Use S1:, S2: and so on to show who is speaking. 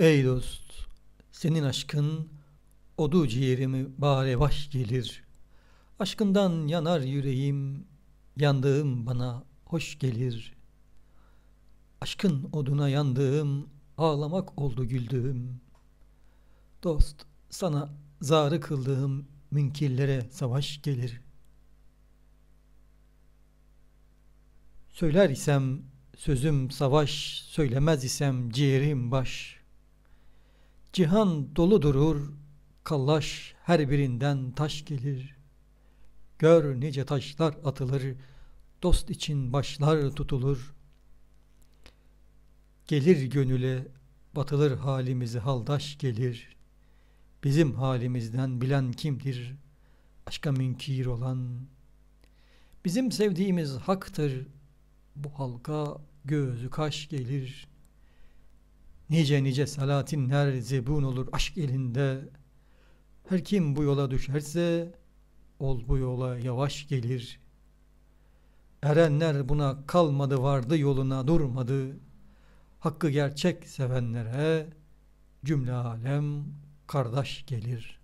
S1: Ey dost, senin aşkın odu ciğerimi barevaş gelir. Aşkından yanar yüreğim, yandığım bana hoş gelir. Aşkın oduna yandığım, ağlamak oldu güldüğüm. Dost, sana zarı kıldığım münkirlere savaş gelir. Söyler isem sözüm savaş, söylemez isem ciğerim baş.'' Cihan dolu durur, kallaş her birinden taş gelir. Gör nice taşlar atılır, dost için başlar tutulur. Gelir gönüle, batılır halimizi haldaş gelir. Bizim halimizden bilen kimdir? Aşka münkir olan. Bizim sevdiğimiz haktır, bu halka gözü kaş gelir.'' Nice nice salatin her zebun olur aşk elinde. Her kim bu yola düşerse ol bu yola yavaş gelir. Erenler buna kalmadı vardı yoluna durmadı. Hakkı gerçek sevenlere cümle alem kardeş gelir.''